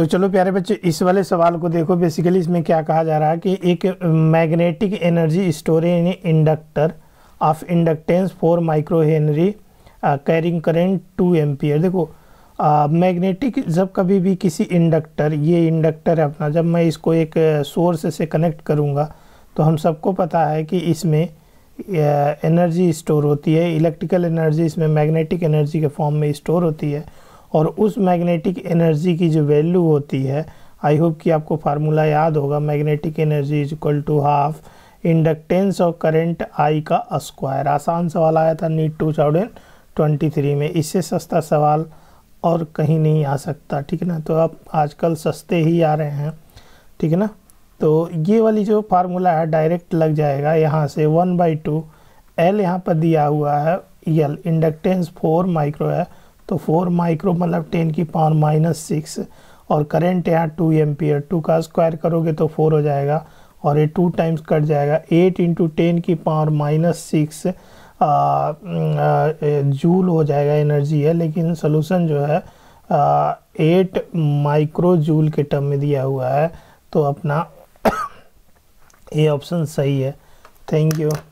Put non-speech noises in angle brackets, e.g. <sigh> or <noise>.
तो चलो प्यारे बच्चे इस वाले सवाल को देखो बेसिकली इसमें क्या कहा जा रहा है कि एक magnetic energy store in inductor of inductance four micro henry carrying current two ampere देखो मैग्नेटिक जब कभी भी किसी इंडक्टर ये इंडक्टर है अपना जब मैं इसको एक सोर्स से कनेक्ट करूँगा तो हम सबको पता है कि इसमें एनर्जी स्टोर होती है इलेक्ट्रिकल एनर्जी इसमें मैग्नेटिक एनर्जी के फॉर्म में स्टोर होती है और उस मैग्नेटिक एनर्जी की जो वैल्यू होती है आई होप कि आपको फार्मूला याद होगा magnetic energy is equal to half inductance और करंट आई का स्क्वायर आसान सवाल आया था NEET two thousand twenty three में इससे सस्ता सवाल और कहीं नहीं आ सकता ठीक है ना तो आप आजकल सस्ते ही आ रहे हैं ठीक है ना तो ये वाली जो फार्मूला है डायरेक्ट लग जाएगा यहाँ से वन बाई टू एल यहाँ पर दिया हुआ है एल इंडक्टेंस फोर माइक्रो है तो फोर माइक्रो मतलब टेन की पावर माइनस सिक्स और करंट यहाँ टू एम्पियर टू का स्क्वायर करोगे तो फोर हो जाएगा और ये टू टाइम्स कट जाएगा एट इंटू टेन की पावर माइनस सिक्स जूल हो जाएगा एनर्जी है लेकिन सोलूसन जो है एट माइक्रो जूल के टर्म में दिया हुआ है तो अपना <coughs> ये ऑप्शन सही है थैंक यू